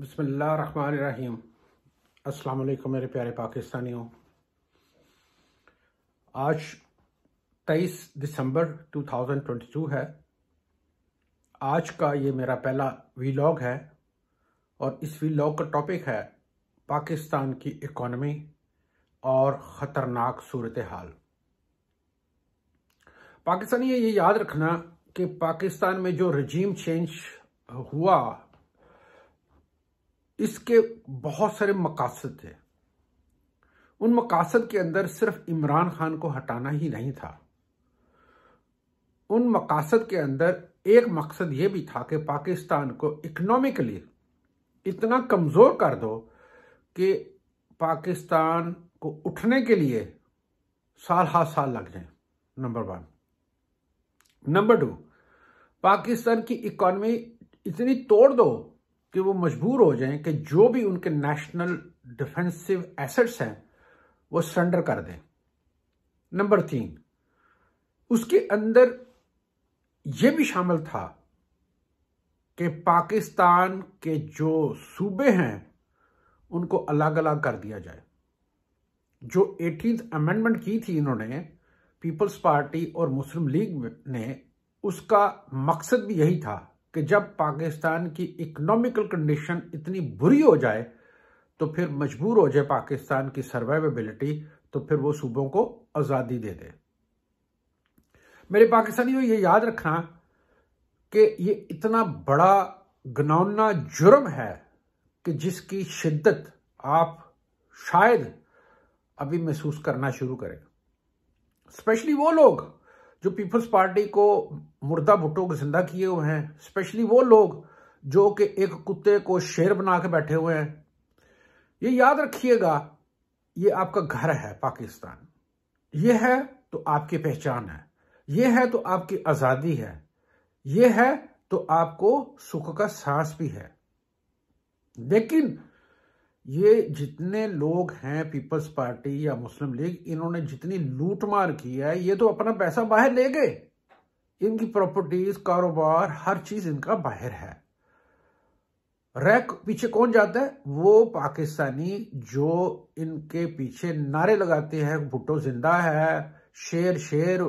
बसमीम अस्सलाम मेरे प्यारे पाकिस्तानियों आज 23 दिसंबर 2022 है आज का ये मेरा पहला वीलॉग है और इस वीलॉग का टॉपिक है पाकिस्तान की इकोनमी और ख़तरनाक सूरत हाल पाकिस्तानी ये याद रखना कि पाकिस्तान में जो रजीम चेंज हुआ इसके बहुत सारे मकासद थे उन मकासद के अंदर सिर्फ इमरान खान को हटाना ही नहीं था उन मकासद के अंदर एक मकसद यह भी था कि पाकिस्तान को इकोनॉमिकली इतना कमज़ोर कर दो कि पाकिस्तान को उठने के लिए साल हा साल लग जाए number one number two Pakistan की इकोनॉमी इतनी तोड़ दो कि वो मजबूर हो जाएं कि जो भी उनके नेशनल डिफेंसिव एसेट्स हैं वो सरेंडर कर दें नंबर तीन उसके अंदर ये भी शामिल था कि पाकिस्तान के जो सूबे हैं उनको अलग अलग कर दिया जाए जो एटीन अमेंडमेंट की थी इन्होंने पीपल्स पार्टी और मुस्लिम लीग ने उसका मकसद भी यही था कि जब पाकिस्तान की इकोनॉमिकल कंडीशन इतनी बुरी हो जाए तो फिर मजबूर हो जाए पाकिस्तान की सर्वाइवेबिलिटी तो फिर वो सूबों को आज़ादी दे दे मेरे पाकिस्तानियों ये याद रखना कि ये इतना बड़ा गनौना जुर्म है कि जिसकी शिद्दत आप शायद अभी महसूस करना शुरू करें स्पेशली वो लोग जो पीपल्स पार्टी को मुर्दा भुट्टो को जिंदा किए हुए हैं स्पेशली वो लोग जो कि एक कुत्ते को शेर बना के बैठे हुए हैं ये याद रखिएगा ये आपका घर है पाकिस्तान ये है तो आपकी पहचान है ये है तो आपकी आजादी है ये है तो आपको सुख का सांस भी है लेकिन ये जितने लोग हैं पीपल्स पार्टी या मुस्लिम लीग इन्होंने जितनी लूटमार की है ये तो अपना पैसा बाहर ले गए इनकी प्रॉपर्टीज कारोबार हर चीज इनका बाहर है रैक पीछे कौन जाता है वो पाकिस्तानी जो इनके पीछे नारे लगाते हैं भुट्टो जिंदा है शेर शेर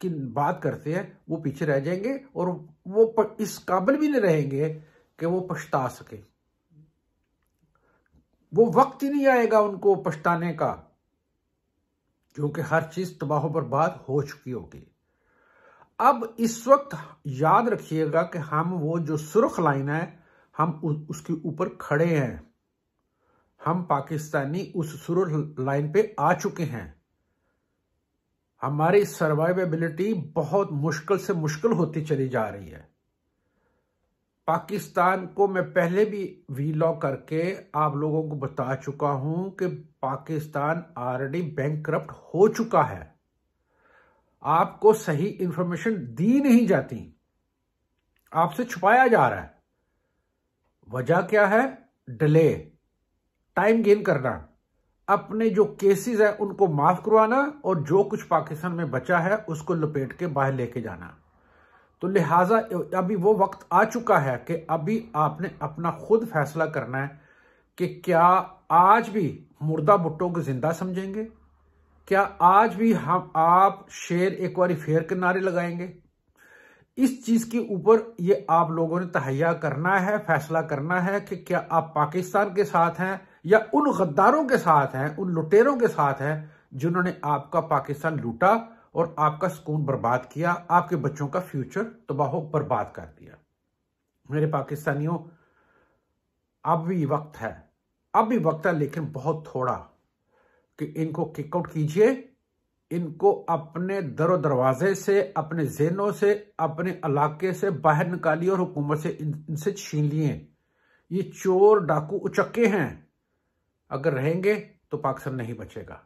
की बात करते हैं वो पीछे रह जाएंगे और वो इस काबिल भी नहीं रहेंगे कि वो पछता सके वो वक्त ही नहीं आएगा उनको पछताने का क्योंकि हर चीज तबाह बर्बाद हो चुकी होगी अब इस वक्त याद रखिएगा कि हम वो जो सुर्ख लाइन है हम उसके ऊपर खड़े हैं हम पाकिस्तानी उस सुर्ख लाइन पे आ चुके हैं हमारी सर्वाइवेबिलिटी बहुत मुश्किल से मुश्किल होती चली जा रही है पाकिस्तान को मैं पहले भी वीलॉ करके आप लोगों को बता चुका हूं कि पाकिस्तान ऑलरेडी बैंक हो चुका है आपको सही इंफॉर्मेशन दी नहीं जाती आपसे छुपाया जा रहा है वजह क्या है डिले टाइम गेन करना अपने जो केसेस है उनको माफ करवाना और जो कुछ पाकिस्तान में बचा है उसको लपेट के बाहर लेके जाना तो लिहाजा अभी वो वक्त आ चुका है कि अभी आपने अपना खुद फैसला करना है कि क्या आज भी मुर्दा भुट्टो को जिंदा समझेंगे क्या आज भी हम आप शेर एक बार फेर के नारे लगाएंगे इस चीज के ऊपर ये आप लोगों ने तहैया करना है फैसला करना है कि क्या आप पाकिस्तान के साथ हैं या उन गद्दारों के साथ हैं उन लुटेरों के साथ हैं जिन्होंने आपका पाकिस्तान लूटा और आपका सुकून बर्बाद किया आपके बच्चों का फ्यूचर तबाह बर्बाद कर दिया मेरे पाकिस्तानियों अब भी वक्त है अब भी वक्त है लेकिन बहुत थोड़ा कि इनको किकआउट कीजिए इनको अपने दरो दरवाजे से अपने जेनों से अपने इलाके से बाहर निकालिए और हुकूमत से इनसे छीन लिए ये चोर डाकू उचक्के हैं अगर रहेंगे तो पाकिस्तान नहीं बचेगा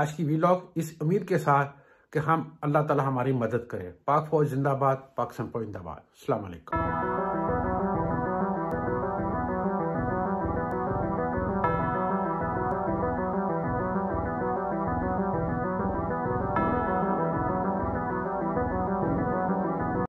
आज की वीलॉग इस उम्मीद के साथ कि हम अल्लाह ताला हमारी मदद करें पाक फौज जिंदाबाद पाकिस्तान फौज जिंदाबाद अलैक्म